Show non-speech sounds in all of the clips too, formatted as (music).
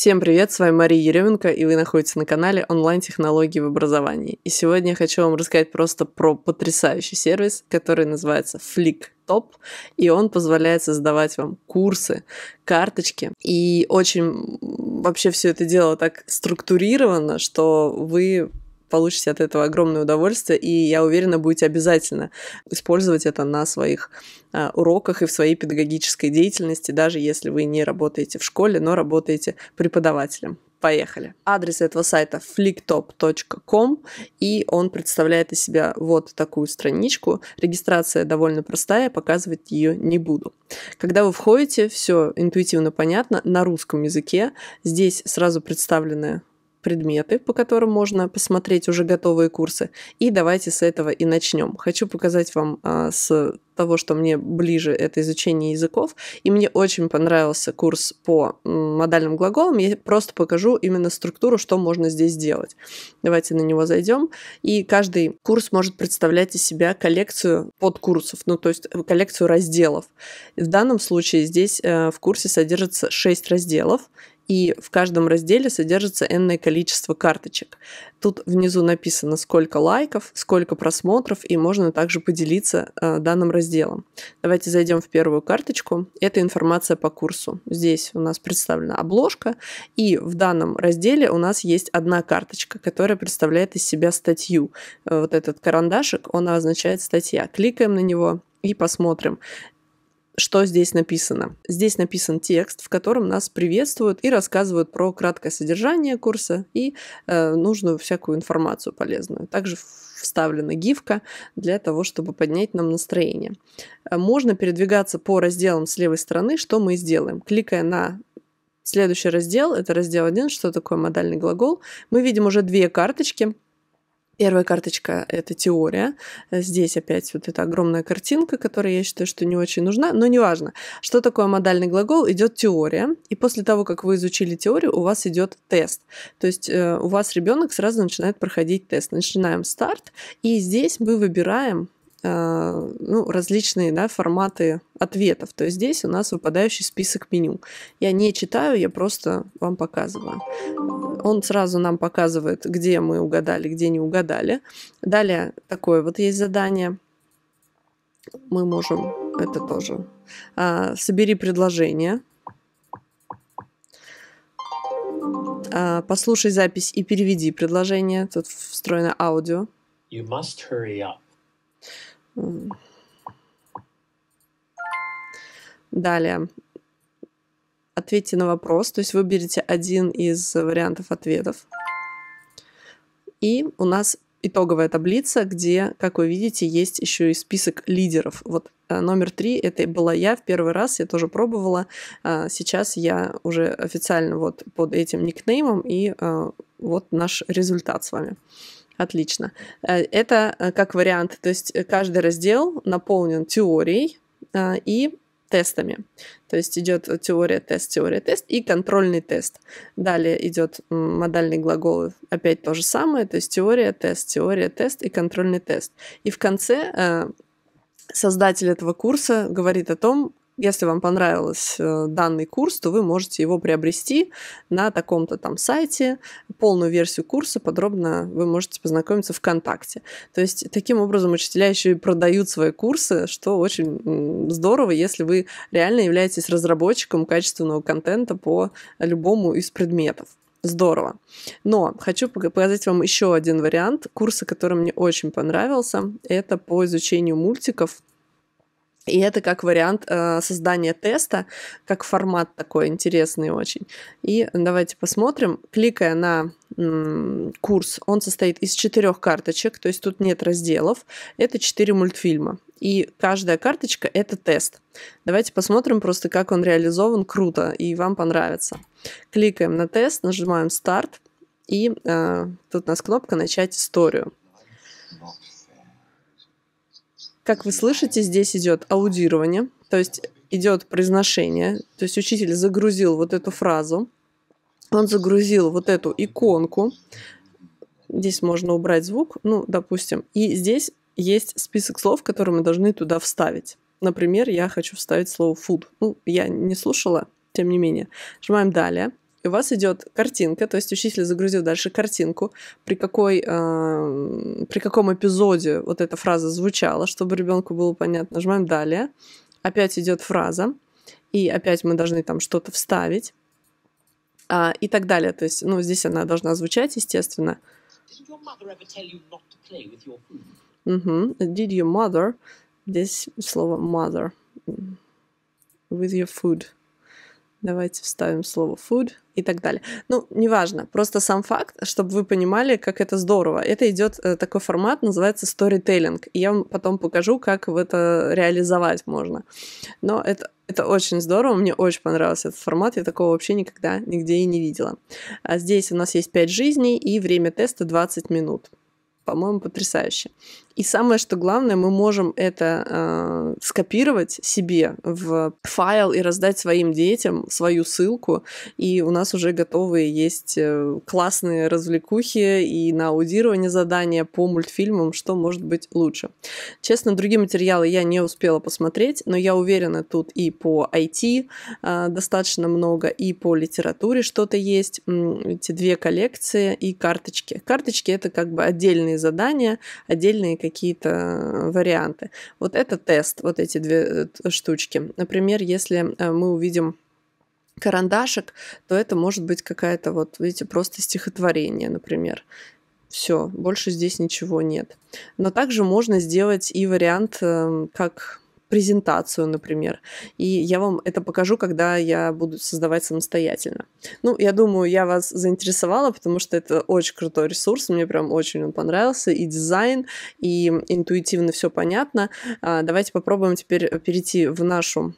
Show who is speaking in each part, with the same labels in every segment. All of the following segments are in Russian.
Speaker 1: Всем привет, с вами Мария Еременко, и вы находитесь на канале онлайн-технологии в образовании. И сегодня я хочу вам рассказать просто про потрясающий сервис, который называется Flick топ, и он позволяет создавать вам курсы, карточки. И очень вообще все это дело так структурировано, что вы получите от этого огромное удовольствие, и я уверена, будете обязательно использовать это на своих а, уроках и в своей педагогической деятельности, даже если вы не работаете в школе, но работаете преподавателем. Поехали. Адрес этого сайта flicktop.com, и он представляет из себя вот такую страничку. Регистрация довольно простая, показывать ее не буду. Когда вы входите, все интуитивно понятно, на русском языке. Здесь сразу представлены предметы, по которым можно посмотреть уже готовые курсы. И давайте с этого и начнем. Хочу показать вам а, с того, что мне ближе это изучение языков. И мне очень понравился курс по модальным глаголам. Я просто покажу именно структуру, что можно здесь делать. Давайте на него зайдем. И каждый курс может представлять из себя коллекцию подкурсов, ну то есть э, коллекцию разделов. В данном случае здесь э, в курсе содержится 6 разделов и в каждом разделе содержится энное количество карточек. Тут внизу написано, сколько лайков, сколько просмотров, и можно также поделиться э, данным разделом. Давайте зайдем в первую карточку. Это информация по курсу. Здесь у нас представлена обложка, и в данном разделе у нас есть одна карточка, которая представляет из себя статью. Э, вот этот карандашик, он означает статья. Кликаем на него, и посмотрим. Что здесь написано? Здесь написан текст, в котором нас приветствуют и рассказывают про краткое содержание курса и э, нужную всякую информацию полезную. Также вставлена гифка для того, чтобы поднять нам настроение. Э, можно передвигаться по разделам с левой стороны, что мы сделаем. Кликая на следующий раздел, это раздел 1, что такое модальный глагол, мы видим уже две карточки – Первая карточка — это теория. Здесь опять вот эта огромная картинка, которая, я считаю, что не очень нужна, но неважно. Что такое модальный глагол? Идет теория, и после того, как вы изучили теорию, у вас идет тест. То есть э, у вас ребенок сразу начинает проходить тест. Начинаем старт, и здесь мы выбираем Э, ну, различные да, форматы ответов. То есть здесь у нас выпадающий список меню. Я не читаю, я просто вам показываю. Он сразу нам показывает, где мы угадали, где не угадали. Далее такое вот есть задание. Мы можем это тоже. А, собери предложение. А, послушай запись и переведи предложение. Тут встроено аудио. You must hurry up. Далее. Ответьте на вопрос, то есть выберите один из вариантов ответов. И у нас итоговая таблица, где, как вы видите, есть еще и список лидеров. Вот э, номер три – это была я в первый раз, я тоже пробовала. А, сейчас я уже официально вот под этим никнеймом, и э, вот наш результат с вами. Отлично. Э, это э, как вариант, то есть э, каждый раздел наполнен теорией и тестами. То есть идет теория, тест, теория, тест и контрольный тест. Далее идет модальный глагол, опять то же самое, то есть теория, тест, теория, тест и контрольный тест. И в конце создатель этого курса говорит о том, если вам понравился э, данный курс, то вы можете его приобрести на таком-то там сайте. Полную версию курса подробно вы можете познакомиться ВКонтакте. То есть таким образом учителя еще и продают свои курсы, что очень здорово, если вы реально являетесь разработчиком качественного контента по любому из предметов. Здорово. Но хочу показать вам еще один вариант курса, который мне очень понравился. Это по изучению мультиков и это как вариант э, создания теста, как формат такой интересный очень. И давайте посмотрим. Кликая на м, курс, он состоит из четырех карточек, то есть тут нет разделов. Это четыре мультфильма. И каждая карточка — это тест. Давайте посмотрим просто, как он реализован круто, и вам понравится. Кликаем на тест, нажимаем «Старт», и э, тут у нас кнопка «Начать историю». Как вы слышите, здесь идет аудирование, то есть идет произношение, то есть учитель загрузил вот эту фразу, он загрузил вот эту иконку, здесь можно убрать звук, ну, допустим, и здесь есть список слов, которые мы должны туда вставить. Например, я хочу вставить слово food. Ну, я не слушала, тем не менее. Нажимаем «Далее» и у вас идет картинка, то есть учитель загрузил дальше картинку, при какой, э, при каком эпизоде вот эта фраза звучала, чтобы ребенку было понятно. Нажимаем далее, опять идет фраза, и опять мы должны там что-то вставить а, и так далее. То есть, ну, здесь она должна звучать, естественно. Угу. Did your mother? Здесь слово mother with your food. Давайте вставим слово food и так далее. Ну, неважно, просто сам факт, чтобы вы понимали, как это здорово. Это идет э, такой формат, называется storytelling. И я вам потом покажу, как это реализовать можно. Но это, это очень здорово, мне очень понравился этот формат, я такого вообще никогда нигде и не видела. А здесь у нас есть 5 жизней и время теста 20 минут. По-моему, потрясающе. И самое, что главное, мы можем это э, скопировать себе в файл и раздать своим детям свою ссылку. И у нас уже готовые есть э, классные развлекухи и на аудирование задания по мультфильмам, что может быть лучше. Честно, другие материалы я не успела посмотреть, но я уверена, тут и по IT э, достаточно много, и по литературе что-то есть. Эти две коллекции и карточки. Карточки — это как бы отдельные задания, отдельные какие-то варианты. Вот это тест, вот эти две э, штучки. Например, если э, мы увидим карандашик, то это может быть какая-то вот, видите, просто стихотворение, например. Все, больше здесь ничего нет. Но также можно сделать и вариант, э, как презентацию, например. И я вам это покажу, когда я буду создавать самостоятельно. Ну, я думаю, я вас заинтересовала, потому что это очень крутой ресурс, мне прям очень он понравился, и дизайн, и интуитивно все понятно. А, давайте попробуем теперь перейти в нашу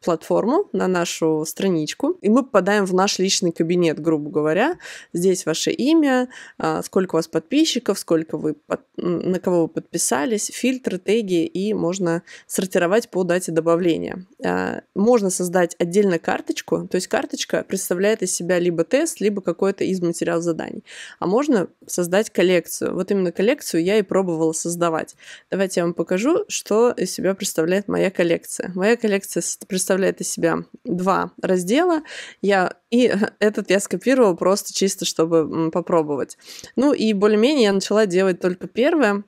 Speaker 1: платформу, на нашу страничку, и мы попадаем в наш личный кабинет, грубо говоря. Здесь ваше имя, а, сколько у вас подписчиков, сколько вы под... на кого вы подписались, фильтры, теги, и можно сортировать по дате добавления. А, можно создать отдельно карточку, то есть карточка представляет из себя либо тест, либо какой-то из материалов заданий. А можно создать коллекцию. Вот именно коллекцию я и пробовала создавать. Давайте я вам покажу, что из себя представляет моя коллекция. Моя коллекция представляет представляет из себя два раздела. Я и (laughs) этот я скопировала просто чисто, чтобы попробовать. Ну и более-менее я начала делать только первое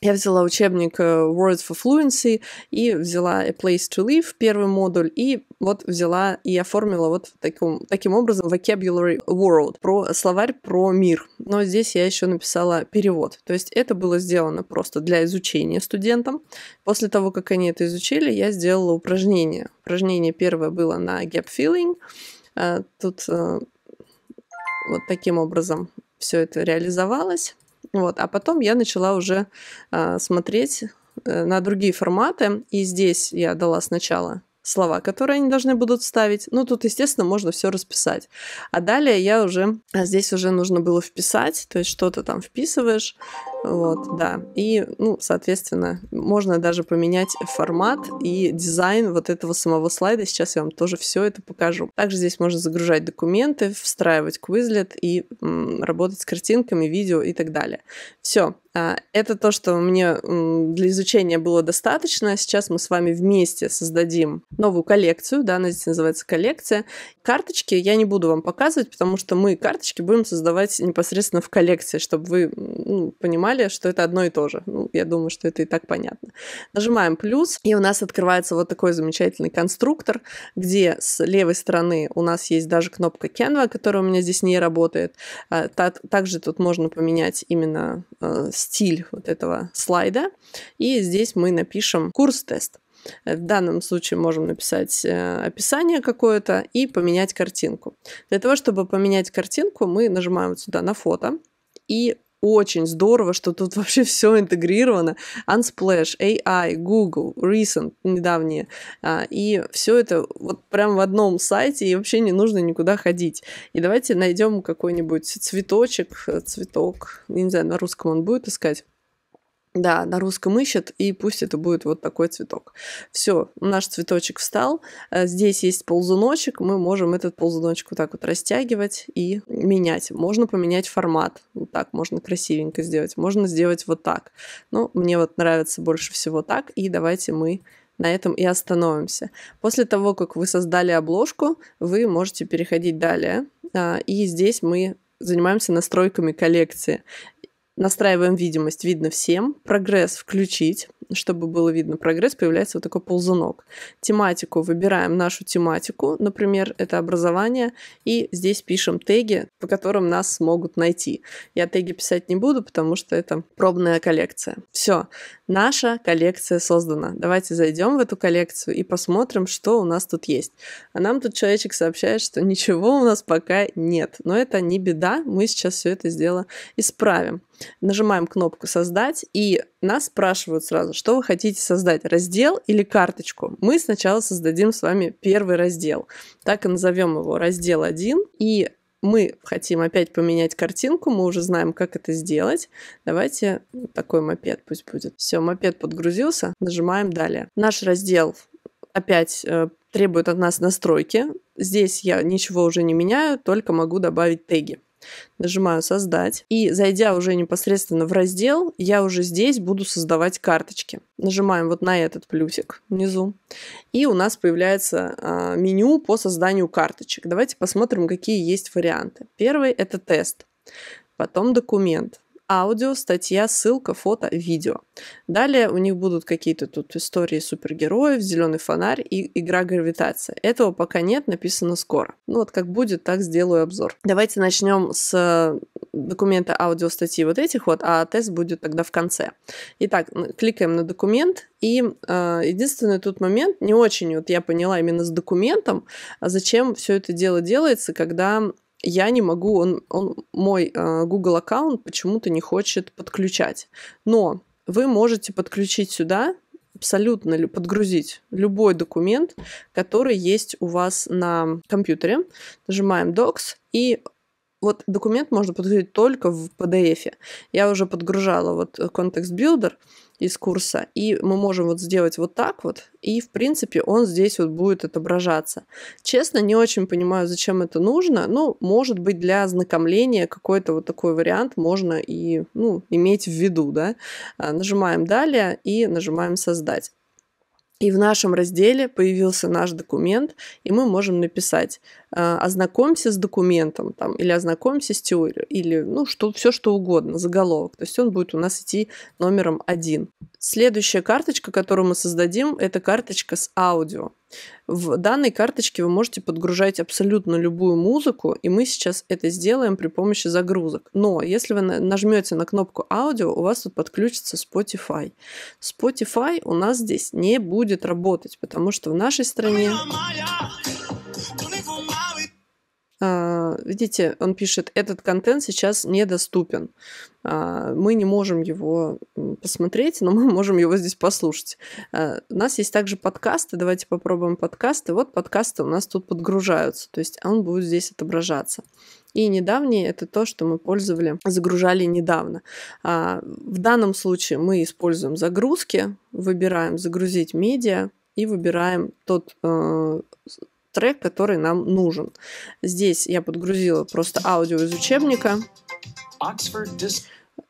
Speaker 1: я взяла учебник э, Words for Fluency и взяла A Place to Live, первый модуль, и вот взяла и оформила вот таким, таким образом Vocabulary World, про словарь про мир. Но здесь я еще написала перевод. То есть это было сделано просто для изучения студентам. После того, как они это изучили, я сделала упражнение. Упражнение первое было на gap filling. Э, тут э, вот таким образом все это реализовалось. Вот. А потом я начала уже э, смотреть э, на другие форматы. И здесь я дала сначала слова, которые они должны будут вставить. Ну, тут, естественно, можно все расписать. А далее я уже, а здесь уже нужно было вписать, то есть что-то там вписываешь, вот, да. И, ну, соответственно, можно даже поменять формат и дизайн вот этого самого слайда. Сейчас я вам тоже все это покажу. Также здесь можно загружать документы, встраивать Quizlet и м, работать с картинками, видео и так далее. Все, а, это то, что мне для изучения было достаточно. Сейчас мы с вами вместе создадим новую коллекцию. Да, она здесь называется коллекция. Карточки я не буду вам показывать, потому что мы карточки будем создавать непосредственно в коллекции, чтобы вы ну, понимали, далее, что это одно и то же. Ну, я думаю, что это и так понятно. Нажимаем плюс, и у нас открывается вот такой замечательный конструктор, где с левой стороны у нас есть даже кнопка Canva, которая у меня здесь не работает. А, также тут можно поменять именно э, стиль вот этого слайда. И здесь мы напишем курс-тест. Э, в данном случае можем написать э, описание какое-то и поменять картинку. Для того, чтобы поменять картинку, мы нажимаем вот сюда на фото и очень здорово, что тут (laughs) вообще все интегрировано. Unsplash, AI, Google, Recent недавние. А, и все это вот прям в одном сайте, и вообще не нужно никуда ходить. И давайте найдем какой-нибудь цветочек, э, цветок, не знаю, на русском он будет искать да, на русском ищет, и пусть это будет вот такой цветок. Все, наш цветочек встал. Э, здесь есть ползуночек, мы можем этот ползуночек вот так вот растягивать и менять. Можно поменять формат. Вот так можно красивенько сделать. Можно сделать вот так. Ну, мне вот нравится больше всего так, и давайте мы на этом и остановимся. После того, как вы создали обложку, вы можете переходить далее. А, и здесь мы занимаемся настройками коллекции. Настраиваем видимость, видно всем. Прогресс включить, чтобы было видно прогресс, появляется вот такой ползунок. Тематику выбираем нашу тематику, например, это образование, и здесь пишем теги, по которым нас смогут найти. Я теги писать не буду, потому что это пробная коллекция. Все, наша коллекция создана. Давайте зайдем в эту коллекцию и посмотрим, что у нас тут есть. А нам тут человечек сообщает, что ничего у нас пока нет. Но это не беда, мы сейчас все это дело исправим. Нажимаем кнопку «Создать», и нас спрашивают сразу, что вы хотите создать, раздел или карточку. Мы сначала создадим с вами первый раздел. Так и назовем его «Раздел 1», и мы хотим опять поменять картинку, мы уже знаем, как это сделать. Давайте такой мопед пусть будет. Все, мопед подгрузился, нажимаем «Далее». Наш раздел опять э, требует от нас настройки. Здесь я ничего уже не меняю, только могу добавить теги. Нажимаю «Создать». И зайдя уже непосредственно в раздел, я уже здесь буду создавать карточки. Нажимаем вот на этот плюсик внизу. И у нас появляется э, меню по созданию карточек. Давайте посмотрим, какие есть варианты. Первый – это тест. Потом документ аудио, статья, ссылка, фото, видео. Далее у них будут какие-то тут истории супергероев, зеленый фонарь и игра гравитация. Этого пока нет, написано скоро. Ну вот как будет, так сделаю обзор. Давайте начнем с документа аудио статьи вот этих вот, а тест будет тогда в конце. Итак, кликаем на документ, и э, единственный тут момент, не очень вот я поняла именно с документом, а зачем все это дело делается, когда я не могу, он, он мой э, Google аккаунт почему-то не хочет подключать. Но вы можете подключить сюда абсолютно подгрузить любой документ, который есть у вас на компьютере. Нажимаем Docs, и вот документ можно подгрузить только в PDF. Я уже подгружала вот э, контекст билдер из курса, и мы можем вот сделать вот так вот, и, в принципе, он здесь вот будет отображаться. Честно, не очень понимаю, зачем это нужно, но, может быть, для ознакомления какой-то вот такой вариант можно и, ну, иметь в виду, да. А, нажимаем «Далее» и нажимаем «Создать». И в нашем разделе появился наш документ, и мы можем написать э, ознакомься с документом там, или ознакомься с теорией, или ну, что, все что угодно, заголовок. То есть он будет у нас идти номером один. Следующая карточка, которую мы создадим, это карточка с аудио. В данной карточке вы можете подгружать абсолютно любую музыку, и мы сейчас это сделаем при помощи загрузок. Но если вы нажмете на кнопку аудио, у вас тут подключится Spotify. Spotify у нас здесь не будет работать, потому что в нашей стране... Моя, моя. А, видите, он пишет, этот контент сейчас недоступен. А, мы не можем его посмотреть, но мы можем его здесь послушать. А, у нас есть также подкасты. Давайте попробуем подкасты. Вот подкасты у нас тут подгружаются. То есть он будет здесь отображаться. И недавние — это то, что мы пользовали, загружали недавно. В данном случае мы используем загрузки, выбираем «Загрузить медиа», и выбираем тот э, трек, который нам нужен. Здесь я подгрузила просто аудио из учебника.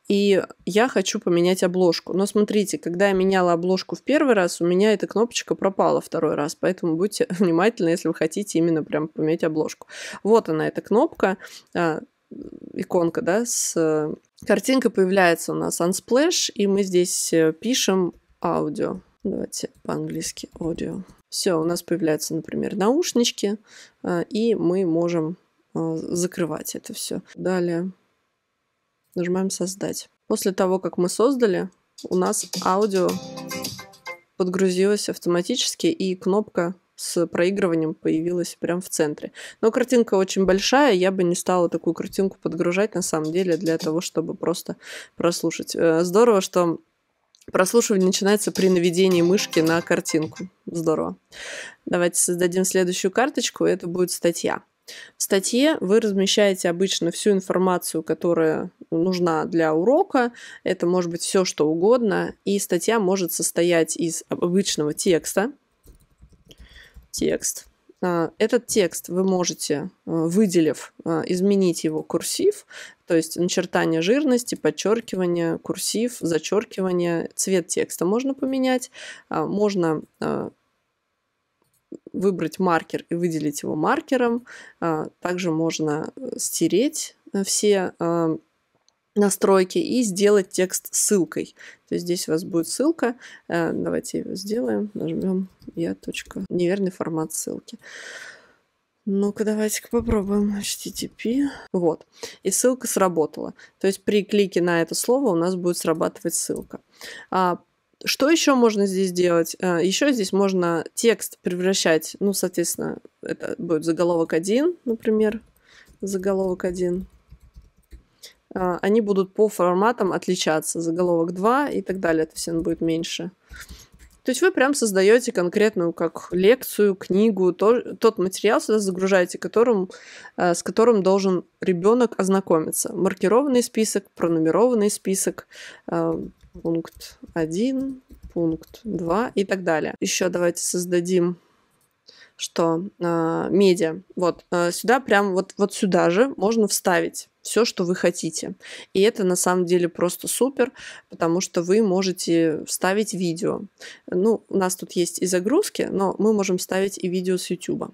Speaker 1: И я хочу поменять обложку. Но смотрите, когда я меняла обложку в первый раз, у меня эта кнопочка пропала второй раз. Поэтому будьте (laughs) внимательны, если вы хотите именно прям поменять обложку. Вот она, эта кнопка а, иконка, да, с э, картинкой появляется у нас Unsplash, и мы здесь э, пишем аудио. Давайте по-английски аудио. Все, у нас появляются, например, наушнички, а, и мы можем а, закрывать это все. Далее нажимаем «Создать». После того, как мы создали, у нас аудио подгрузилось автоматически, и кнопка с проигрыванием появилась прямо в центре. Но картинка очень большая, я бы не стала такую картинку подгружать на самом деле для того, чтобы просто прослушать. Э, здорово, что Прослушивание начинается при наведении мышки на картинку. Здорово. Давайте создадим следующую карточку. Это будет статья. В статье вы размещаете обычно всю информацию, которая нужна для урока. Это может быть все, что угодно. И статья может состоять из обычного текста. Текст. А, этот текст вы можете, э, выделив, э, изменить его курсив, то есть начертание жирности, подчеркивание, курсив, зачеркивание, цвет текста можно поменять. А, можно а, выбрать маркер и выделить его маркером. А, также можно э, стереть э, все настройки и сделать текст ссылкой. То есть здесь у вас будет ссылка. Э, давайте ее сделаем. Нажмем я. Неверный формат ссылки. Ну-ка, давайте-ка попробуем HTTP. Вот. И ссылка сработала. То есть при клике на это слово у нас будет срабатывать ссылка. А, что еще можно здесь делать? А, еще здесь можно текст превращать, ну, соответственно, это будет заголовок 1, например, заголовок 1. А, они будут по форматам отличаться. Заголовок 2 и так далее. Это все будет меньше. То есть вы прям создаете конкретную как лекцию, книгу, то, тот материал сюда загружаете, которым, э, с которым должен ребенок ознакомиться. Маркированный список, пронумерованный список, э, пункт 1, пункт 2 и так далее. Еще давайте создадим что э, медиа, вот э, сюда прям вот вот сюда же можно вставить все, что вы хотите. И это на самом деле просто супер, потому что вы можете вставить видео. Ну, у нас тут есть и загрузки, но мы можем вставить и видео с YouTube.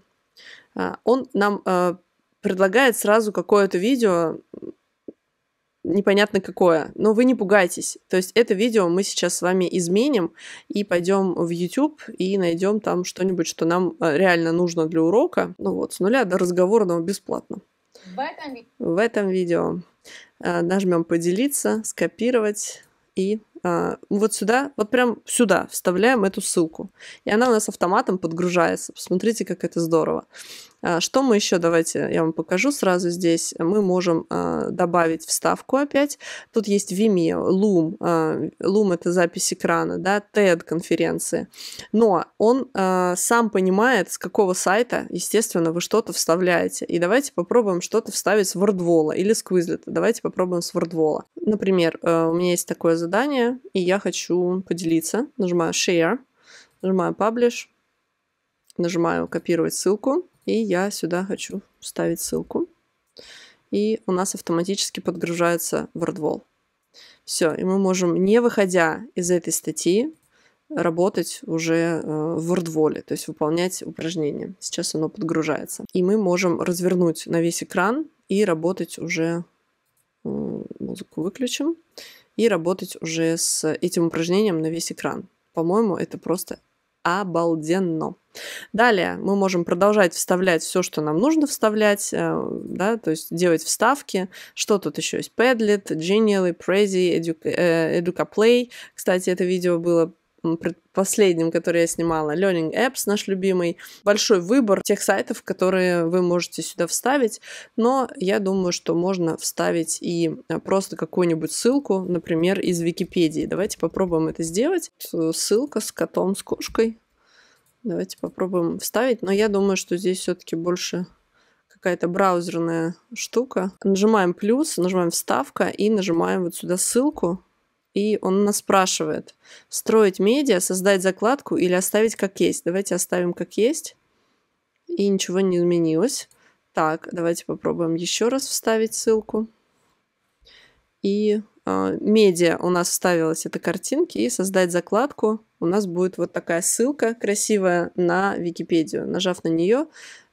Speaker 1: А, он нам э, предлагает сразу какое-то видео непонятно какое. Но вы не пугайтесь. То есть это видео мы сейчас с вами изменим и пойдем в YouTube и найдем там что-нибудь, что нам э, реально нужно для урока. Ну вот, с нуля до разговорного бесплатно. В этом, в этом видео э, нажмем поделиться, скопировать и а, вот сюда, вот прям сюда вставляем эту ссылку. И она у нас автоматом подгружается. Посмотрите, как это здорово. А, что мы еще, давайте я вам покажу сразу здесь. Мы можем а, добавить вставку опять. Тут есть Vimeo, Loom. А, Loom — это запись экрана, да, TED-конференции. Но он а, сам понимает, с какого сайта, естественно, вы что-то вставляете. И давайте попробуем что-то вставить с WordWall или с Quizlet. Давайте попробуем с WordWall. Например, э, у меня есть такое задание, и я хочу поделиться. Нажимаю Share, нажимаю Publish, нажимаю копировать ссылку, и я сюда хочу вставить ссылку. И у нас автоматически подгружается WordWall. Все, и мы можем, не выходя из этой статьи, работать уже э, в WordWall, то есть выполнять упражнения. Сейчас оно подгружается. И мы можем развернуть на весь экран и работать уже э, музыку выключим и работать уже с этим упражнением на весь экран. По-моему, это просто обалденно. Далее мы можем продолжать вставлять все, что нам нужно вставлять, э, да, то есть делать вставки. Что тут еще есть? Padlet, Genially, Prezi, э, Educa, Educa Play. Кстати, это видео было последним, который я снимала, Learning Apps, наш любимый, большой выбор тех сайтов, которые вы можете сюда вставить, но я думаю, что можно вставить и э, просто какую-нибудь ссылку, например, из Википедии. Давайте попробуем это сделать. Э, ссылка с котом, с кошкой. Давайте попробуем вставить, но я думаю, что здесь все-таки больше какая-то браузерная штука. Нажимаем плюс, нажимаем вставка и нажимаем вот сюда ссылку и он нас спрашивает, строить медиа, создать закладку или оставить как есть. Давайте оставим как есть, и ничего не изменилось. Так, давайте попробуем еще раз вставить ссылку. И Э, медиа у нас вставилась эта картинки, и создать закладку у нас будет вот такая ссылка красивая на Википедию. Нажав на нее,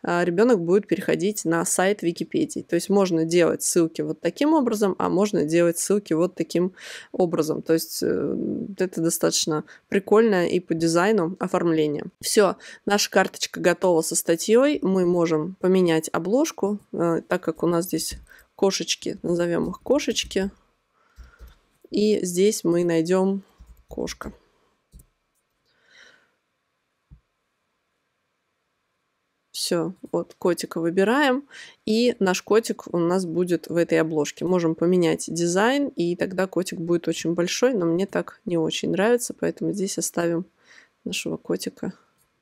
Speaker 1: э, ребенок будет переходить на сайт Википедии. То есть можно делать ссылки вот таким образом, а можно делать ссылки вот таким образом. То есть э, это достаточно прикольное и по дизайну оформление. Все, наша карточка готова со статьей. Мы можем поменять обложку, так как у нас здесь кошечки, назовем их кошечки, и здесь мы найдем кошка. Все, вот котика выбираем, и наш котик у нас будет в этой обложке. Можем поменять дизайн, и тогда котик будет очень большой, но мне так не очень нравится, поэтому здесь оставим нашего котика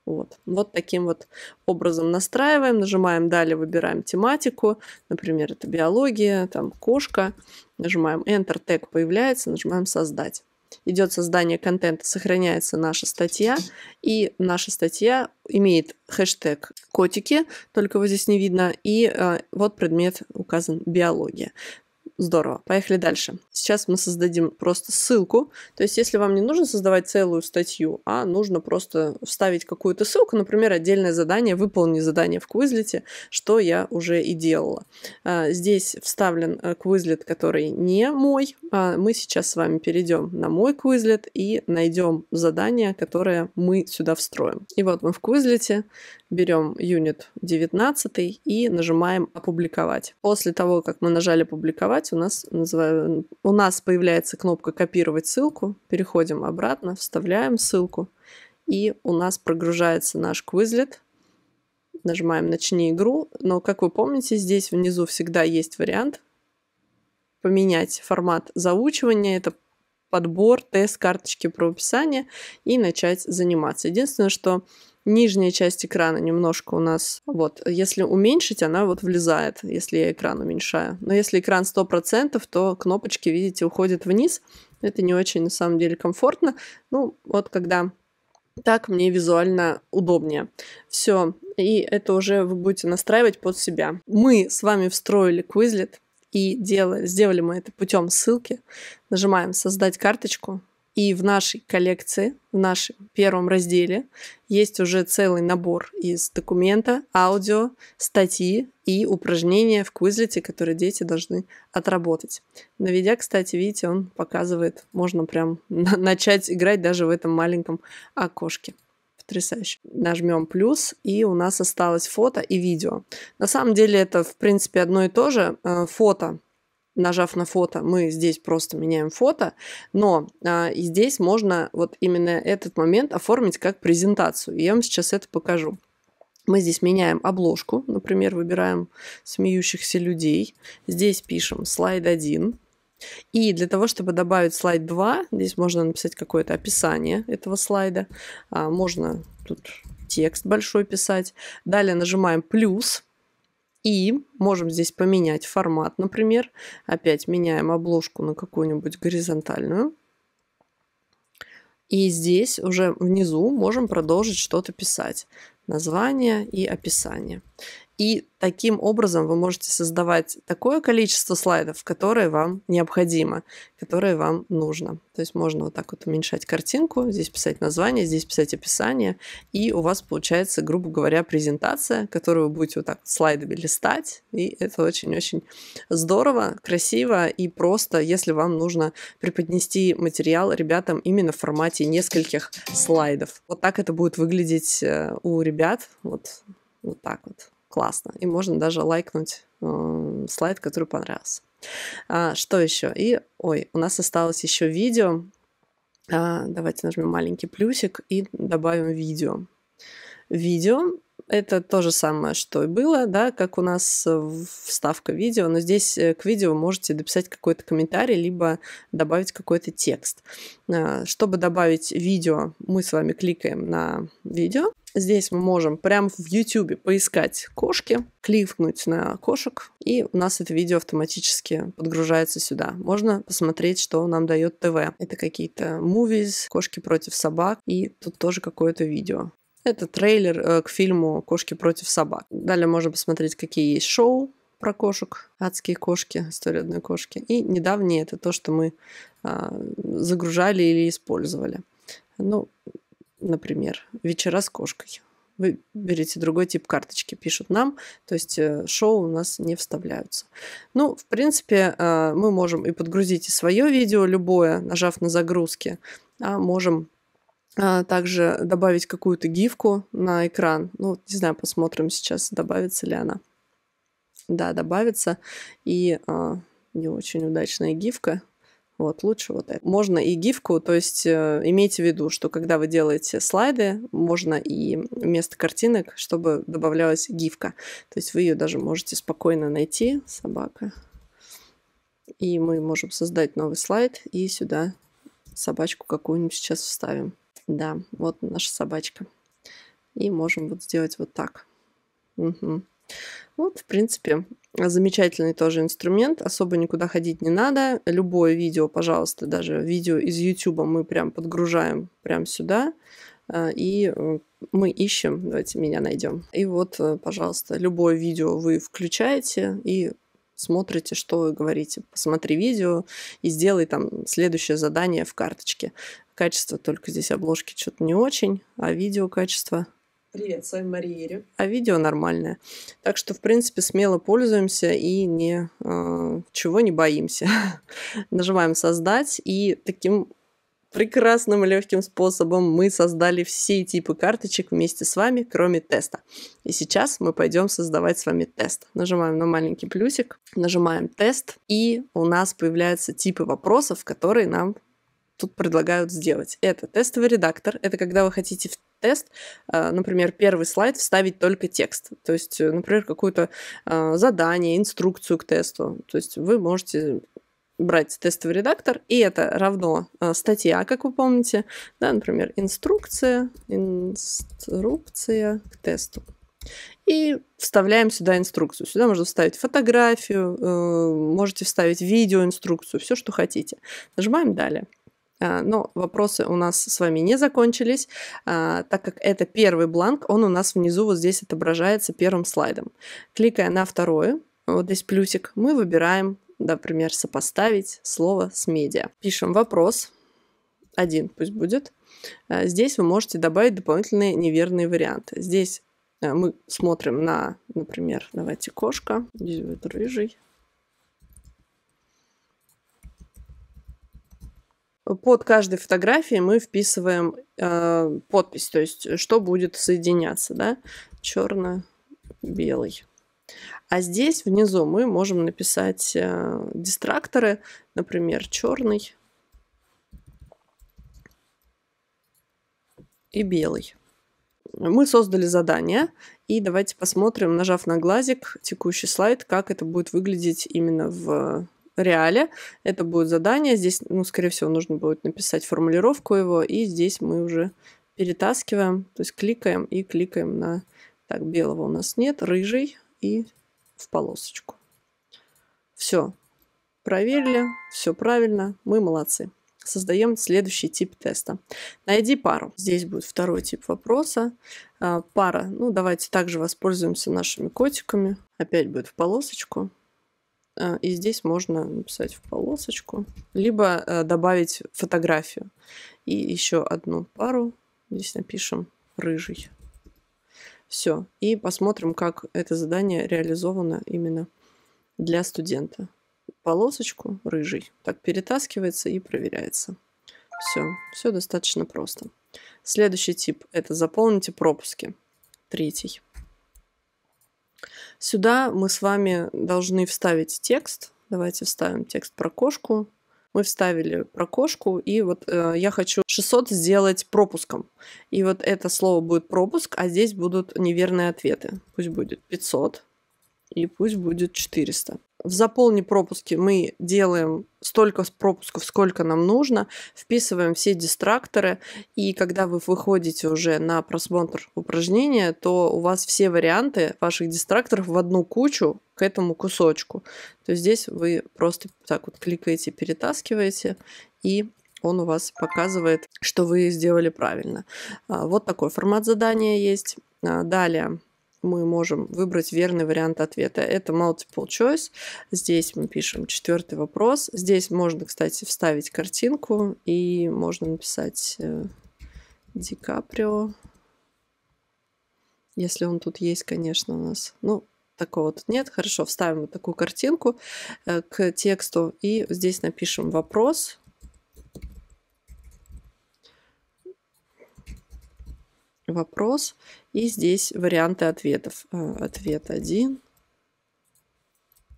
Speaker 1: вот. вот таким вот образом настраиваем, нажимаем «Далее», выбираем тематику, например, это биология, там кошка, нажимаем Enter, тег появляется, нажимаем «Создать». Идет создание контента, сохраняется наша статья, и наша статья имеет хэштег «котики», только вот здесь не видно, и э, вот предмет указан «биология». Здорово. Поехали дальше. Сейчас мы создадим просто ссылку. То есть, если вам не нужно создавать целую статью, а нужно просто вставить какую-то ссылку, например, отдельное задание, выполни задание в квизлете, что я уже и делала. А, здесь вставлен э, Quizlet, который не мой. А, мы сейчас с вами перейдем на мой Quizlet и найдем задание, которое мы сюда встроим. И вот мы в квизлете берем юнит 19 и нажимаем «Опубликовать». После того, как мы нажали «Публиковать», у нас, называем, у нас появляется кнопка «Копировать ссылку». Переходим обратно, вставляем ссылку, и у нас прогружается наш квизлет. Нажимаем «Начни игру», но, как вы помните, здесь внизу всегда есть вариант поменять формат заучивания. Это подбор, тест, карточки про описание и начать заниматься. Единственное, что нижняя часть экрана немножко у нас, вот, если уменьшить, она вот влезает, если я экран уменьшаю. Но если экран 100%, то кнопочки, видите, уходят вниз. Это не очень, на самом деле, комфортно. Ну, вот когда так мне визуально удобнее. Все, и это уже вы будете настраивать под себя. Мы с вами встроили Quizlet, и делали, сделали мы это путем ссылки. Нажимаем «Создать карточку», и в нашей коллекции, в нашем первом разделе, есть уже целый набор из документа, аудио, статьи и упражнения в квизлете, которые дети должны отработать. Наведя, кстати, видите, он показывает, можно прям (laughs) начать играть даже в этом маленьком окошке потрясающе. Нажмем плюс, и у нас осталось фото и видео. На самом деле это, в принципе, одно и то же. Э, фото нажав на фото, мы здесь просто меняем фото, но а, и здесь можно вот именно этот момент оформить как презентацию. Я вам сейчас это покажу. Мы здесь меняем обложку, например, выбираем смеющихся людей. Здесь пишем слайд 1. И для того, чтобы добавить слайд 2, здесь можно написать какое-то описание этого слайда. А, можно тут текст большой писать. Далее нажимаем плюс – и можем здесь поменять формат, например. Опять меняем обложку на какую-нибудь горизонтальную. И здесь уже внизу можем продолжить что-то писать. Название и описание. И таким образом вы можете создавать такое количество слайдов, которые вам необходимо, которые вам нужно. То есть можно вот так вот уменьшать картинку, здесь писать название, здесь писать описание, и у вас получается, грубо говоря, презентация, которую вы будете вот так вот слайдами листать, и это очень-очень здорово, красиво и просто, если вам нужно преподнести материал ребятам именно в формате нескольких слайдов. Вот так это будет выглядеть э, у ребят, вот, вот так вот классно. И можно даже лайкнуть э, слайд, который понравился. А, что еще? И, ой, у нас осталось еще видео. А, давайте нажмем маленький плюсик и добавим видео. Видео это то же самое, что и было, да, как у нас вставка видео, но здесь э, к видео можете дописать какой-то комментарий, либо добавить какой-то текст. А, чтобы добавить видео, мы с вами кликаем на видео, Здесь мы можем прямо в YouTube поискать кошки, кликнуть на кошек, и у нас это видео автоматически подгружается сюда. Можно посмотреть, что нам дает ТВ. Это какие-то movies, кошки против собак, и тут тоже какое-то видео. Это трейлер э, к фильму «Кошки против собак». Далее можно посмотреть, какие есть шоу про кошек, адские кошки, история одной кошки. И недавнее это то, что мы э, загружали или использовали. Ну, например, вечера с кошкой. Вы берете другой тип карточки, пишут нам, то есть э, шоу у нас не вставляются. Ну, в принципе, э, мы можем и подгрузить и свое видео любое, нажав на загрузки, а можем э, также добавить какую-то гифку на экран. Ну, не знаю, посмотрим сейчас, добавится ли она. Да, добавится. И не очень удачная гифка. Вот, лучше вот это. Можно и гифку, то есть э, имейте в виду, что когда вы делаете слайды, можно и вместо картинок, чтобы добавлялась гифка. То есть вы ее даже можете спокойно найти, собака. И мы можем создать новый слайд и сюда собачку какую-нибудь сейчас вставим. Да, вот наша собачка. И можем вот сделать вот так. Угу. Вот, в принципе, Замечательный тоже инструмент, особо никуда ходить не надо. Любое видео, пожалуйста, даже видео из YouTube мы прям подгружаем прям сюда. Э, и э, мы ищем, давайте меня найдем. И вот, э, пожалуйста, любое видео вы включаете и смотрите, что вы говорите. Посмотри видео и сделай там следующее задание в карточке. Качество только здесь обложки что-то не очень, а видео качество Привет, с вами Мария Ерю. А видео нормальное. Так что, в принципе, смело пользуемся и не, э, чего не боимся. (laughs) Нажимаем «Создать» и таким прекрасным и легким способом мы создали все типы карточек вместе с вами, кроме теста. И сейчас мы пойдем создавать с вами тест. Нажимаем на маленький плюсик, нажимаем тест, и у нас появляются типы вопросов, которые нам тут предлагают сделать. Это тестовый редактор. Это когда вы хотите в тест, а, например, первый слайд вставить только текст. То есть, э, например, какое-то а, задание, инструкцию к тесту. То есть вы можете брать тестовый редактор, и это равно а, статья, как вы помните, да, например, инструкция, инструкция к тесту. И вставляем сюда инструкцию. Сюда можно вставить фотографию, э, можете вставить видеоинструкцию, все, что хотите. Нажимаем «Далее». А, но вопросы у нас с вами не закончились, а, так как это первый бланк, он у нас внизу вот здесь отображается первым слайдом. Кликая на второе, вот здесь плюсик, мы выбираем, например, сопоставить слово с медиа. Пишем вопрос, один пусть будет. А, здесь вы можете добавить дополнительные неверные варианты. Здесь э, мы смотрим на, например, давайте кошка, здесь будет рыжий, под каждой фотографией мы вписываем э, подпись, то есть э, что будет соединяться, да, черно-белый. А здесь внизу мы можем написать э, дистракторы, например, черный и белый. Мы создали задание, и давайте посмотрим, нажав на глазик текущий слайд, как это будет выглядеть именно в реале. Это будет задание. Здесь, ну, скорее всего, нужно будет написать формулировку его. И здесь мы уже перетаскиваем, то есть кликаем и кликаем на... Так, белого у нас нет, рыжий и в полосочку. Все, проверили, все правильно, мы молодцы. Создаем следующий тип теста. Найди пару. Здесь будет второй тип вопроса. А, пара. Ну, давайте также воспользуемся нашими котиками. Опять будет в полосочку. Э, и здесь можно написать в полосочку, либо э, добавить фотографию. И еще одну пару. Здесь напишем рыжий. Все. И посмотрим, как это задание реализовано именно для студента. Полосочку рыжий. Так перетаскивается и проверяется. Все. Все достаточно просто. Следующий тип – это заполните пропуски. Третий. Сюда мы с вами должны вставить текст. Давайте вставим текст про кошку. Мы вставили про кошку, и вот э, я хочу 600 сделать пропуском. И вот это слово будет пропуск, а здесь будут неверные ответы. Пусть будет 500, и пусть будет 400 в заполни пропуски мы делаем столько пропусков, сколько нам нужно, вписываем все дистракторы, и когда вы выходите уже на просмотр упражнения, то у вас все варианты ваших дистракторов в одну кучу к этому кусочку. То есть здесь вы просто так вот кликаете, перетаскиваете, и он у вас показывает, что вы сделали правильно. А, вот такой формат задания есть. А, далее мы можем выбрать верный вариант ответа. Это multiple choice. Здесь мы пишем четвертый вопрос. Здесь можно, кстати, вставить картинку и можно написать э, Ди Каприо. Если он тут есть, конечно, у нас. Ну, такого тут нет. Хорошо, вставим вот такую картинку э, к тексту и здесь напишем вопрос. вопрос. И здесь варианты ответов. Э, ответ 1,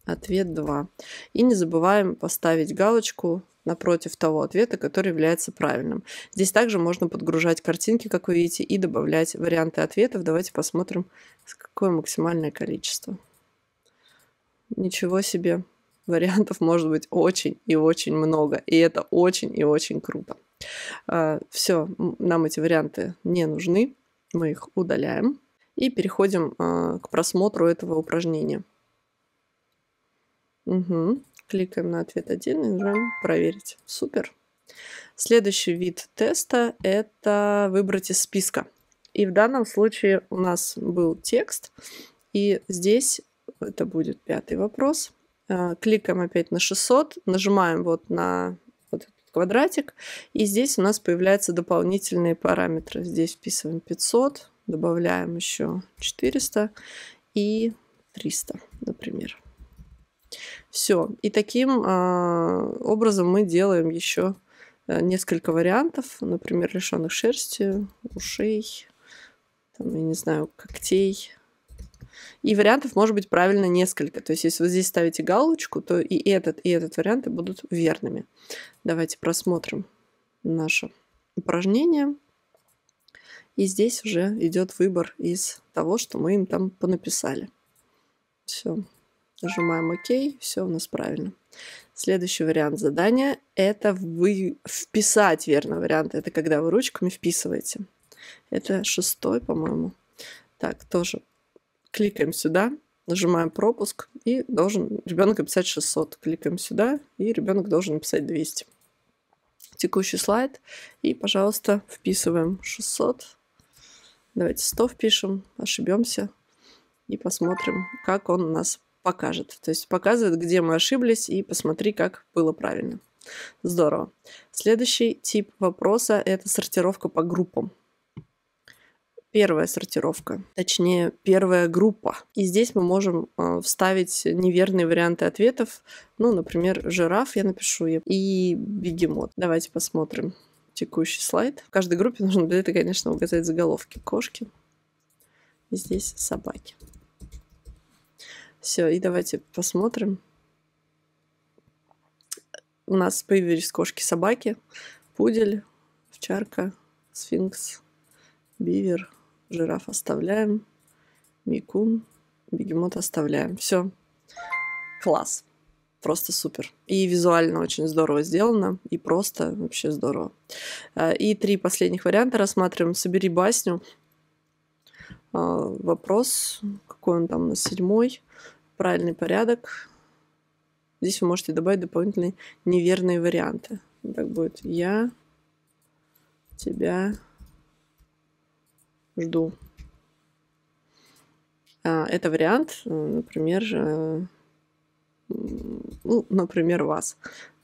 Speaker 1: ответ 2. И не забываем поставить галочку напротив того ответа, который является правильным. Здесь также можно подгружать картинки, как вы видите, и добавлять варианты ответов. Давайте посмотрим, какое максимальное количество. Ничего себе! Вариантов может быть очень и очень много, и это очень и очень круто. Э, Все, нам эти варианты не нужны. Мы их удаляем и переходим а, к просмотру этого упражнения. Угу. Кликаем на ответ 1 и нажимаем «Проверить». Супер. Следующий вид теста – это выбрать из списка. И в данном случае у нас был текст, и здесь это будет пятый вопрос. А, кликаем опять на 600, нажимаем вот на квадратик. И здесь у нас появляются дополнительные параметры. Здесь вписываем 500, добавляем еще 400 и 300, например. Все. И таким а, образом мы делаем еще э, несколько вариантов, например, лишенных шерсти, ушей, там, я не знаю, когтей, и вариантов может быть правильно несколько. То есть, если вы здесь ставите галочку, то и этот, и этот варианты будут верными. Давайте просмотрим наше упражнение. И здесь уже идет выбор из того, что мы им там понаписали. Все. Нажимаем ОК, все у нас правильно. Следующий вариант задания – это вы вписать верный вариант. Это когда вы ручками вписываете. Это шестой, по-моему. Так, тоже кликаем сюда, нажимаем пропуск и должен ребенок написать 600. Кликаем сюда и ребенок должен написать 200. Текущий слайд и, пожалуйста, вписываем 600. Давайте 100 впишем, ошибемся и посмотрим, как он у нас покажет. То есть показывает, где мы ошиблись и посмотри, как было правильно. Здорово. Следующий тип вопроса – это сортировка по группам первая сортировка, точнее, первая группа. И здесь мы можем э, вставить неверные варианты ответов. Ну, например, жираф я напишу и бегемот. Давайте посмотрим текущий слайд. В каждой группе (laughs) нужно для этого, конечно, указать заголовки кошки. И здесь собаки. Все, и давайте посмотрим. У нас появились кошки-собаки, пудель, овчарка, сфинкс, бивер, Жираф оставляем. Микун. Бегемот оставляем. Все. Класс. Просто супер. И визуально очень здорово сделано. И просто вообще здорово. А, и три последних варианта рассматриваем. Собери басню. А, вопрос, какой он там на седьмой. Правильный порядок. Здесь вы можете добавить дополнительные неверные варианты. Так будет я, тебя, жду. А, это вариант, э, например, же, э, ну, например, вас.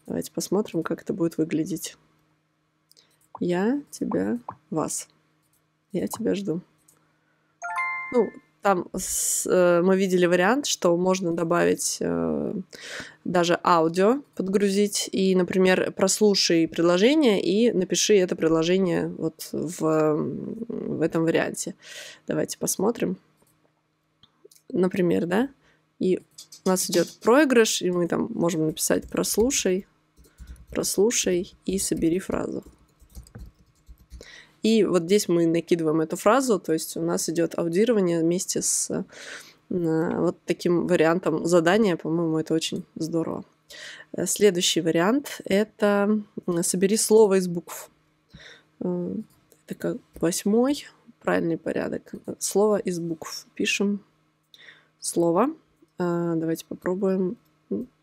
Speaker 1: Давайте посмотрим, как это будет выглядеть. Я тебя, вас. Я тебя жду. Ну, там с, э, мы видели вариант, что можно добавить э, даже аудио, подгрузить и, например, прослушай предложение и напиши это предложение вот в, в этом варианте. Давайте посмотрим. Например, да? И у нас идет проигрыш, и мы там можем написать прослушай, прослушай и собери фразу. И вот здесь мы накидываем эту фразу, то есть у нас идет аудирование вместе с э, вот таким вариантом задания, по-моему, это очень здорово. Э, следующий вариант – это собери слово из букв. Э, это как восьмой, правильный порядок. Слово из букв. Пишем слово. Давайте попробуем.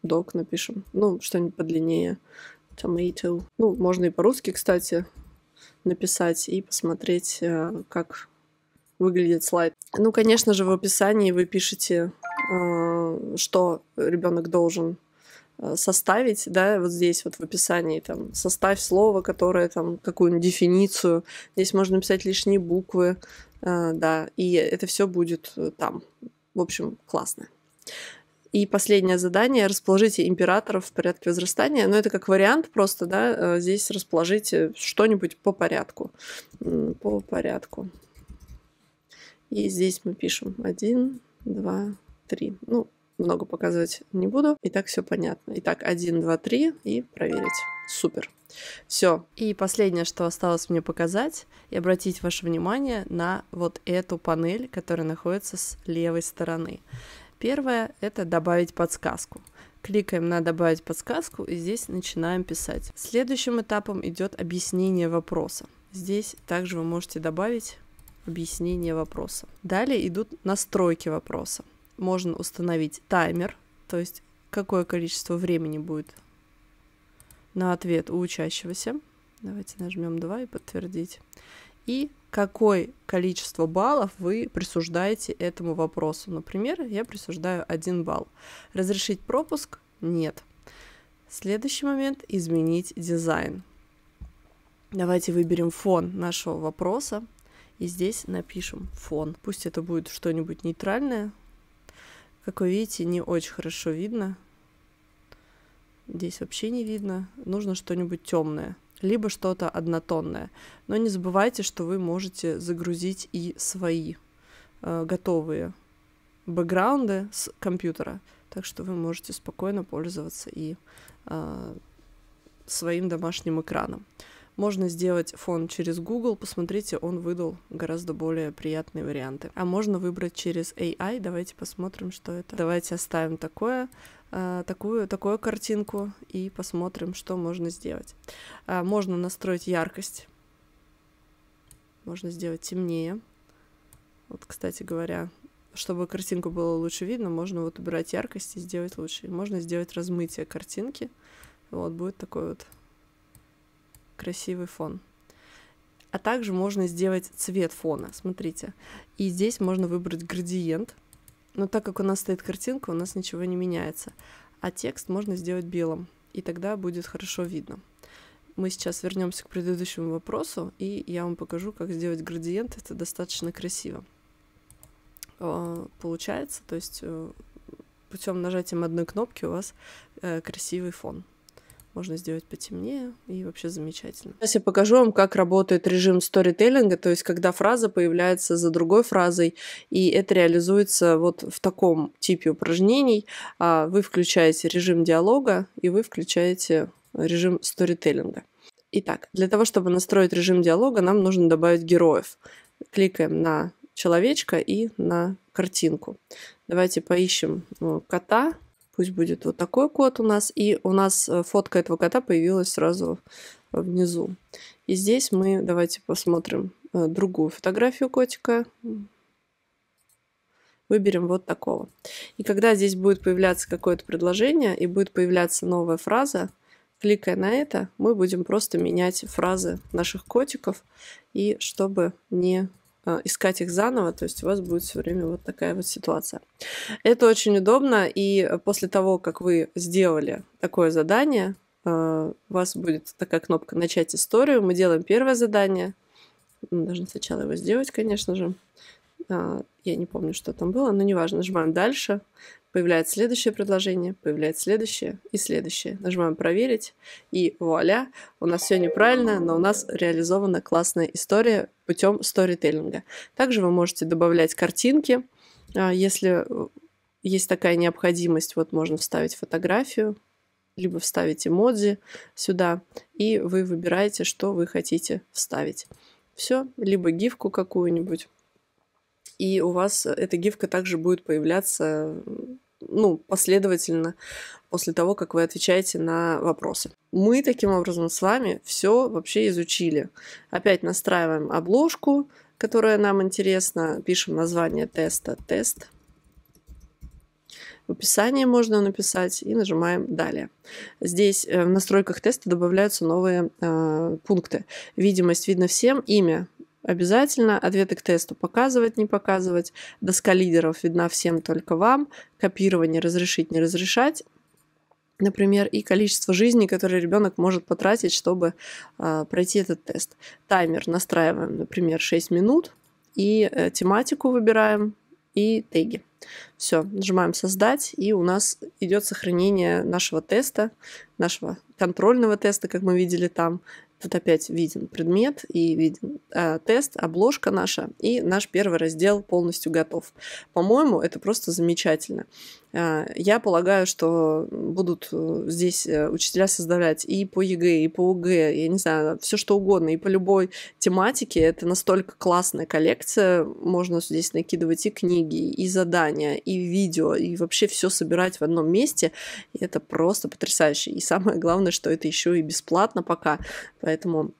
Speaker 1: Док напишем. Ну, что-нибудь подлиннее. Tomato. Ну, можно и по-русски, кстати написать и посмотреть, э, как выглядит слайд. Ну, конечно же, в описании вы пишете, э, что ребенок должен э, составить, да, вот здесь вот в описании, там, составь слово, которое там, какую-нибудь дефиницию, здесь можно написать лишние буквы, да, и это все будет там. В общем, классно. И последнее задание — расположите императоров в порядке возрастания. Но ну, это как вариант просто, да, э, здесь расположите э, что-нибудь по порядку. По порядку. И здесь мы пишем 1, 2, 3. Ну, много показывать не буду. И так все понятно. Итак, 1, 2, 3 и проверить. Супер. Все. И последнее, что осталось мне показать, и обратить ваше внимание на вот эту панель, которая находится с левой стороны. Первое — это добавить подсказку. Кликаем на «Добавить подсказку» и здесь начинаем писать. Следующим этапом идет объяснение вопроса. Здесь также вы можете добавить объяснение вопроса. Далее идут настройки вопроса. Можно установить таймер, то есть какое количество времени будет на ответ у учащегося. Давайте нажмем 2 и подтвердить. И какое количество баллов вы присуждаете этому вопросу. Например, я присуждаю один балл. Разрешить пропуск? Нет. Следующий момент – изменить дизайн. Давайте выберем фон нашего вопроса и здесь напишем фон. Пусть это будет что-нибудь нейтральное. Как вы видите, не очень хорошо видно. Здесь вообще не видно. Нужно что-нибудь темное либо что-то однотонное. Но не забывайте, что вы можете загрузить и свои э, готовые бэкграунды с компьютера, так что вы можете спокойно пользоваться и э, своим домашним экраном. Можно сделать фон через Google, посмотрите, он выдал гораздо более приятные варианты. А можно выбрать через AI, давайте посмотрим, что это. Давайте оставим такое. Э, такую, такую картинку и посмотрим, что можно сделать. Э, можно настроить яркость. Можно сделать темнее. Вот, кстати говоря, чтобы картинку было лучше видно, можно вот убирать яркость и сделать лучше. Можно сделать размытие картинки. Вот будет такой вот красивый фон. А также можно сделать цвет фона, смотрите. И здесь можно выбрать градиент. Но так как у нас стоит картинка, у нас ничего не меняется. А текст можно сделать белым, и тогда будет хорошо видно. Мы сейчас вернемся к предыдущему вопросу, и я вам покажу, как сделать градиент. Это достаточно красиво э, получается. То есть э, путем нажатием одной кнопки у вас э, красивый фон можно сделать потемнее, и вообще замечательно. Сейчас я покажу вам, как работает режим сторителлинга, то есть когда фраза появляется за другой фразой, и это реализуется вот в таком типе упражнений. А, вы включаете режим диалога, и вы включаете режим сторителлинга. Итак, для того, чтобы настроить режим диалога, нам нужно добавить героев. Кликаем на человечка и на картинку. Давайте поищем э, кота, пусть будет вот такой код у нас. И у нас э, фотка этого кота появилась сразу внизу. И здесь мы давайте посмотрим э, другую фотографию котика. Выберем вот такого. И когда здесь будет появляться какое-то предложение и будет появляться новая фраза, кликая на это, мы будем просто менять фразы наших котиков, и чтобы не Э, искать их заново, то есть у вас будет все время вот такая вот ситуация. Это очень удобно, и э, после того, как вы сделали такое задание, э, у вас будет такая кнопка «Начать историю». Мы делаем первое задание. Мы должны сначала его сделать, конечно же. А, я не помню, что там было, но неважно, нажимаем дальше, появляется следующее предложение, появляется следующее и следующее. Нажимаем «Проверить», и вуаля, у нас все неправильно, но у нас реализована классная история путем сторителлинга. Также вы можете добавлять картинки, а, если э, есть такая необходимость, вот можно вставить фотографию, либо вставить эмодзи сюда, и вы выбираете, что вы хотите вставить. Все, либо гифку какую-нибудь и у вас эта гифка также будет появляться ну, последовательно после того, как вы отвечаете на вопросы. Мы таким образом с вами все вообще изучили. Опять настраиваем обложку, которая нам интересна, пишем название теста «Тест». В описании можно написать и нажимаем «Далее». Здесь э, в настройках теста добавляются новые э, пункты. Видимость видно всем, имя Обязательно ответы к тесту показывать, не показывать. Доска лидеров видна всем только вам. Копирование разрешить, не разрешать. Например, и количество жизней, которое ребенок может потратить, чтобы э, пройти этот тест. Таймер настраиваем, например, 6 минут. И э, тематику выбираем, и теги. Все, нажимаем создать, и у нас идет сохранение нашего теста, нашего контрольного теста, как мы видели там, Тут опять виден предмет и виден э, тест, обложка наша и наш первый раздел полностью готов. По-моему, это просто замечательно. А, я полагаю, что будут э, здесь э, учителя создавать и по ЕГЭ, и по УГЭ, я не знаю, все что угодно, и по любой тематике. Это настолько классная коллекция, можно здесь накидывать и книги, и задания, и видео, и вообще все собирать в одном месте. И это просто потрясающе. И самое главное, что это еще и бесплатно пока, поэтому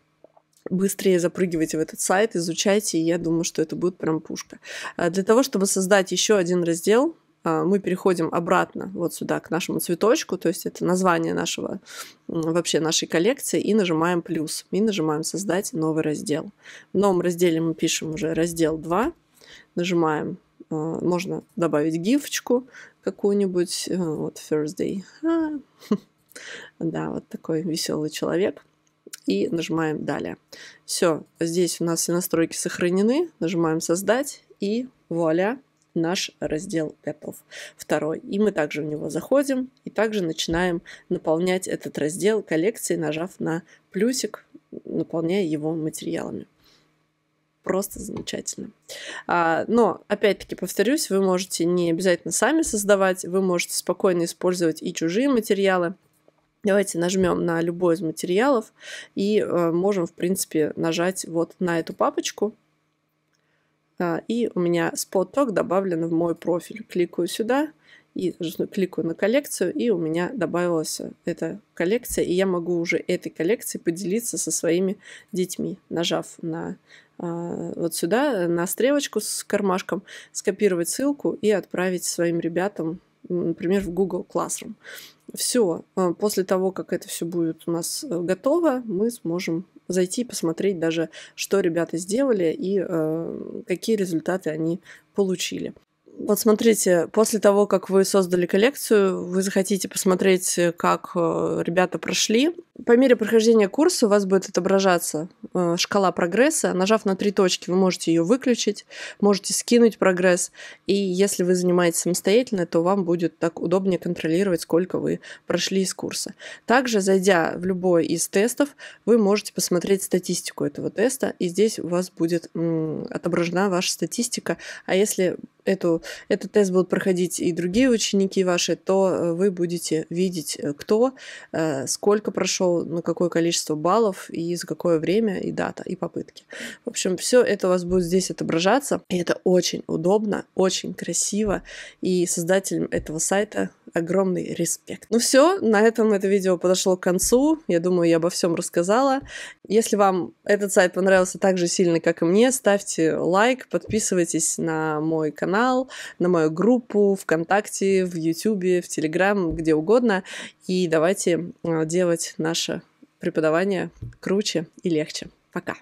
Speaker 1: быстрее запрыгивайте в этот сайт, изучайте, и я думаю, что это будет прям пушка. А для того, чтобы создать еще один раздел, а, мы переходим обратно вот сюда, к нашему цветочку, то есть это название нашего, вообще нашей коллекции, и нажимаем плюс, и нажимаем «Создать новый раздел». В новом разделе мы пишем уже раздел 2, нажимаем, а, можно добавить гифочку какую-нибудь, э, вот Thursday, а, (laughs) да, вот такой веселый человек – и нажимаем «Далее». Все, здесь у нас все настройки сохранены. Нажимаем «Создать» и вуаля, наш раздел готов. Второй. И мы также в него заходим и также начинаем наполнять этот раздел коллекции, нажав на плюсик, наполняя его материалами просто замечательно. А, но, опять-таки, повторюсь, вы можете не обязательно сами создавать, вы можете спокойно использовать и чужие материалы. Давайте нажмем на любой из материалов и э, можем, в принципе, нажать вот на эту папочку а, и у меня спот-ток добавлен в мой профиль. Кликаю сюда, и кликаю на коллекцию, и у меня добавилась эта коллекция, и я могу уже этой коллекцией поделиться со своими детьми, нажав на а, вот сюда, на стрелочку с кармашком, скопировать ссылку и отправить своим ребятам, например, в Google Classroom. Все, а, после того, как это все будет у нас э, готово, мы сможем зайти и посмотреть даже, что ребята сделали и э, какие результаты они получили. Вот смотрите, после того, как вы создали коллекцию, вы захотите посмотреть, э, как э, ребята прошли. По мере прохождения курса у вас будет отображаться э, шкала прогресса. Нажав на три точки, вы можете ее выключить, можете скинуть прогресс. И если вы занимаетесь самостоятельно, то вам будет так удобнее контролировать, сколько вы прошли из курса. Также, зайдя в любой из тестов, вы можете посмотреть статистику этого теста, и здесь у вас будет отображена ваша статистика. А если эту, этот тест будут проходить и другие ученики ваши, то э, вы будете видеть, э, кто, э, сколько прошел, на какое количество баллов и за какое время, и дата, и попытки. В общем, все это у вас будет здесь отображаться, и это очень удобно, очень красиво, и создателем этого сайта огромный респект. Ну все, на этом это видео подошло к концу. Я думаю, я обо всем рассказала. Если вам этот сайт понравился так же сильно, как и мне, ставьте лайк, подписывайтесь на мой канал, на мою группу ВКонтакте, в Ютубе, в Телеграм, где угодно. И давайте э, делать наше преподавание круче и легче. Пока!